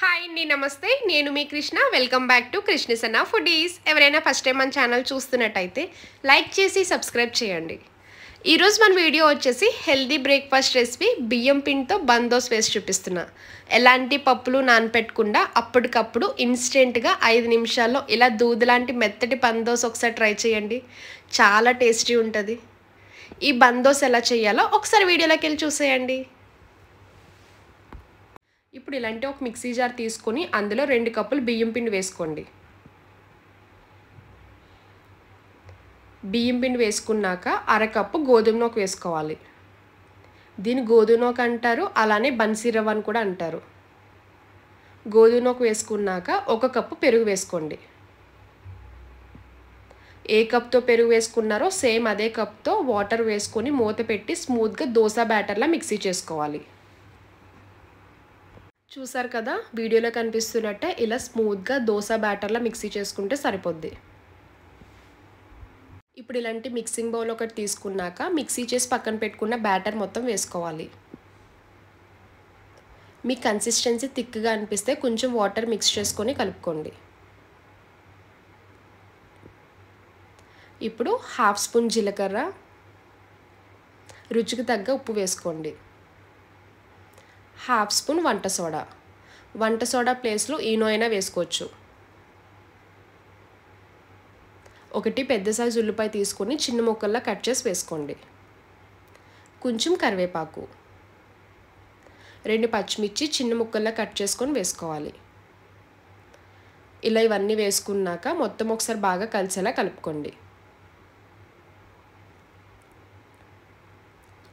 hi అండి నమస్తే నేను మీ Krishna welcome back to Krishnasanna foodies ఎవరైనా ఫస్ట్ టైం మన ఛానల్ చూస్తున్నట్టయితే లైక్ చేసి సబ్స్క్రైబ్ చేయండి ఈరోజు మన వీడియో వచ్చేసి హెల్దీ బ్రేక్ఫాస్ట్ రెసిపీ బియ్యం పిండితో బందోస్ వేసి చూపిస్తున్నా ఎలాంటి పప్పులు నానపెట్టకుండా అప్పటికప్పుడు ఇన్స్టెంట్గా ఐదు నిమిషాల్లో ఇలా దూదు లాంటి మెత్తటి బందోస్ ఒకసారి ట్రై చేయండి చాలా టేస్టీ ఉంటుంది ఈ బందోస్ ఎలా చేయాలో ఒకసారి వీడియోలోకి వెళ్ళి చూసేయండి ఇప్పుడు ఇలాంటి ఒక మిక్సీ జార్ తీసుకొని అందులో రెండు కప్పులు బియ్యం పిండి వేసుకోండి బియ్యం పిండి వేసుకున్నాక అరకప్పు గోధుమ నోక వేసుకోవాలి దీని గోధుమ నోక అంటారు అలానే బన్సీ రవ్వ అని కూడా అంటారు గోధుమ నోక వేసుకున్నాక ఒక కప్పు పెరుగు వేసుకోండి ఏ కప్తో పెరుగు వేసుకున్నారో సేమ్ అదే కప్తో వాటర్ వేసుకొని మూత పెట్టి స్మూత్గా దోశ బ్యాటర్లా మిక్సీ చేసుకోవాలి చూసారు కదా వీడియోలో కనిపిస్తున్నట్టే ఇలా స్మూత్గా దోశ బ్యాటర్లా మిక్సీ చేసుకుంటే సరిపోద్ది ఇప్పుడు ఇలాంటి మిక్సింగ్ బౌల్ ఒకటి తీసుకున్నాక మిక్సీ చేసి పక్కన పెట్టుకున్న బ్యాటర్ మొత్తం వేసుకోవాలి మీ కన్సిస్టెన్సీ థిక్గా అనిపిస్తే కొంచెం వాటర్ మిక్స్ చేసుకొని కలుపుకోండి ఇప్పుడు హాఫ్ స్పూన్ జీలకర్ర రుచికి తగ్గ ఉప్పు వేసుకోండి హాఫ్ స్పూన్ వంట సోడా వంట సోడా ప్లేస్లో ఈనో అయినా వేసుకోవచ్చు ఒకటి పెద్ద సైజు ఉల్లిపాయ తీసుకొని చిన్న ముక్కల్లా కట్ చేసి వేసుకోండి కొంచెం కరివేపాకు రెండు పచ్చిమిర్చి చిన్న ముక్కల్లా కట్ చేసుకొని వేసుకోవాలి ఇలా ఇవన్నీ వేసుకున్నాక మొత్తం ఒకసారి బాగా కలిసేలా కలుపుకోండి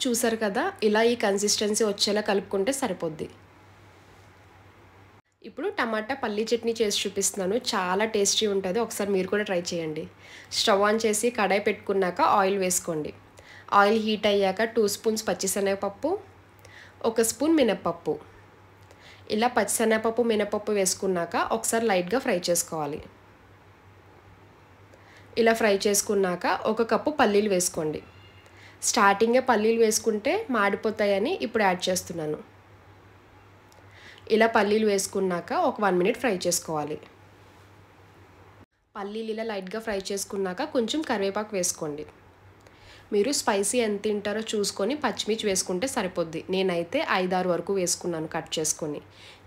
చూసారు కదా ఇలా ఈ కన్సిస్టెన్సీ వచ్చేలా కలుపుకుంటే సరిపోద్ది ఇప్పుడు టమాటా పల్లీ చట్నీ చేసి చూపిస్తున్నాను చాలా టేస్టీ ఉంటుంది ఒకసారి మీరు కూడా ట్రై చేయండి స్టవ్ ఆన్ చేసి కడాయి పెట్టుకున్నాక ఆయిల్ వేసుకోండి ఆయిల్ హీట్ అయ్యాక టూ స్పూన్స్ పచ్చిశనగపప్పు ఒక స్పూన్ మినప్పప్పు ఇలా పచ్చిశనగపప్పు మినపప్పు వేసుకున్నాక ఒకసారి లైట్గా ఫ్రై చేసుకోవాలి ఇలా ఫ్రై చేసుకున్నాక ఒక కప్పు పల్లీలు వేసుకోండి స్టార్టింగే పల్లీలు వేసుకుంటే మాడిపోతాయని ఇప్పుడు యాడ్ చేస్తున్నాను ఇలా పల్లీలు వేసుకున్నాక ఒక వన్ మినిట్ ఫ్రై చేసుకోవాలి పల్లీలు ఇలా లైట్గా ఫ్రై చేసుకున్నాక కొంచెం కరివేపాకు వేసుకోండి మీరు స్పైసీ ఎంత తింటారో చూసుకొని పచ్చిమిర్చి వేసుకుంటే సరిపోద్ది నేనైతే ఐదారు వరకు వేసుకున్నాను కట్ చేసుకొని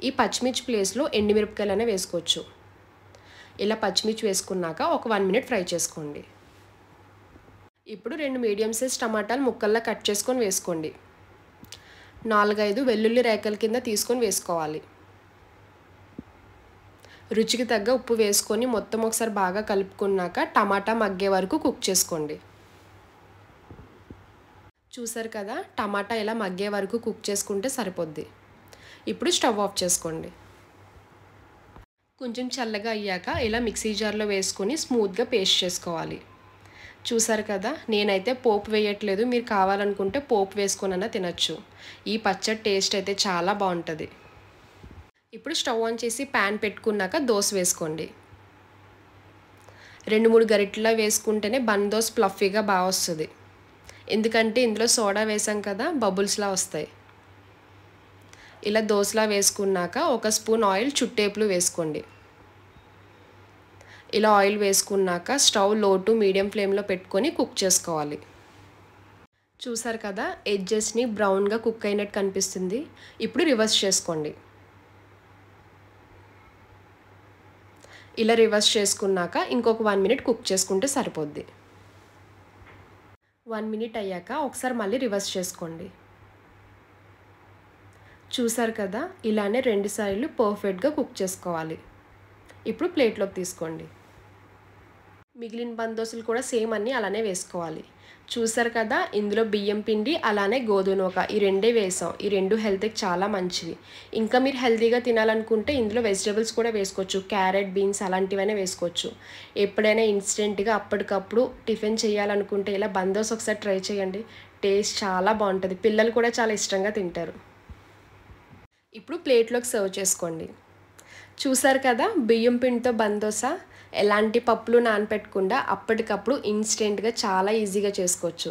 ఈ పచ్చిమిర్చి ప్లేస్లో ఎండుమిరపకాయలనే వేసుకోవచ్చు ఇలా పచ్చిమిర్చి వేసుకున్నాక ఒక వన్ మినిట్ ఫ్రై చేసుకోండి ఇప్పుడు రెండు మీడియం సైజ్ టమాటాలు ముక్కల్లా కట్ చేసుకొని వేసుకోండి నాలుగైదు వెల్లుల్లి రేఖల కింద తీసుకొని వేసుకోవాలి రుచికి తగ్గ ఉప్పు వేసుకొని మొత్తం ఒకసారి బాగా కలుపుకున్నాక టమాటా మగ్గే వరకు కుక్ చేసుకోండి చూసారు కదా టమాటా ఇలా మగ్గే వరకు కుక్ చేసుకుంటే సరిపోద్ది ఇప్పుడు స్టవ్ ఆఫ్ చేసుకోండి కొంచెం చల్లగా అయ్యాక ఇలా మిక్సీ జార్లో వేసుకొని స్మూత్గా పేస్ట్ చేసుకోవాలి చూసారు కదా నేనైతే పోపు వేయట్లేదు మీరు కావాలనుకుంటే పోపు అన్న తినచ్చు ఈ పచ్చడి టేస్ట్ అయితే చాలా బాగుంటుంది ఇప్పుడు స్టవ్ ఆన్ చేసి ప్యాన్ పెట్టుకున్నాక దోశ వేసుకోండి రెండు మూడు గరిటెలా వేసుకుంటేనే బన్ దోశ ప్లఫీగా బాగా వస్తుంది ఎందుకంటే ఇందులో సోడా వేసాం కదా బబుల్స్లా వస్తాయి ఇలా దోశలా వేసుకున్నాక ఒక స్పూన్ ఆయిల్ చుట్టేపులు వేసుకోండి ఇలా ఆయిల్ వేసుకున్నాక స్టవ్ లో టు మీడియం ఫ్లేమ్లో పెట్టుకొని కుక్ చేసుకోవాలి చూసారు కదా ఎడ్జెస్ని బ్రౌన్గా కుక్ అయినట్టు కనిపిస్తుంది ఇప్పుడు రివర్స్ చేసుకోండి ఇలా రివర్స్ చేసుకున్నాక ఇంకొక వన్ మినిట్ కుక్ చేసుకుంటే సరిపోద్ది వన్ మినిట్ అయ్యాక ఒకసారి మళ్ళీ రివర్స్ చేసుకోండి చూసారు కదా ఇలానే రెండు సార్లు పర్ఫెక్ట్గా కుక్ చేసుకోవాలి ఇప్పుడు ప్లేట్లోకి తీసుకోండి మిగిలిన బందోసులు కూడా సేమ్ అన్నీ అలానే వేసుకోవాలి చూసారు కదా ఇందులో బియ్యం పిండి అలానే గోధునోక ఈ రెండే వేసాం ఈ రెండు హెల్త్కి చాలా మంచివి ఇంకా మీరు హెల్తీగా తినాలనుకుంటే ఇందులో వెజిటేబుల్స్ కూడా వేసుకోవచ్చు క్యారెట్ బీన్స్ అలాంటివైనా వేసుకోవచ్చు ఎప్పుడైనా ఇన్స్టెంట్గా అప్పటికప్పుడు టిఫిన్ చేయాలనుకుంటే ఇలా బందోస్ ఒకసారి ట్రై చేయండి టేస్ట్ చాలా బాగుంటుంది పిల్లలు కూడా చాలా ఇష్టంగా తింటారు ఇప్పుడు ప్లేట్లోకి సర్వ్ చేసుకోండి చూసారు కదా బియ్యం పిండితో బందోసా ఎలాంటి పప్పులు నానపెట్టకుండా అప్పటికప్పుడు ఇన్స్టెంట్గా చాలా ఈజీగా చేసుకోవచ్చు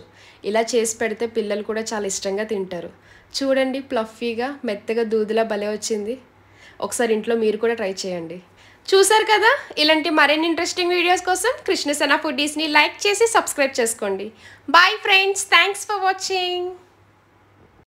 ఇలా చేసి పెడితే పిల్లలు కూడా చాలా ఇష్టంగా తింటారు చూడండి ప్లఫీగా మెత్తగా దూదిలా భలే వచ్చింది ఒకసారి ఇంట్లో మీరు కూడా ట్రై చేయండి చూసారు కదా ఇలాంటి మరిన్ని ఇంట్రెస్టింగ్ వీడియోస్ కోసం కృష్ణసేన ఫుడీస్ని లైక్ చేసి సబ్స్క్రైబ్ చేసుకోండి bye friends thanks for watching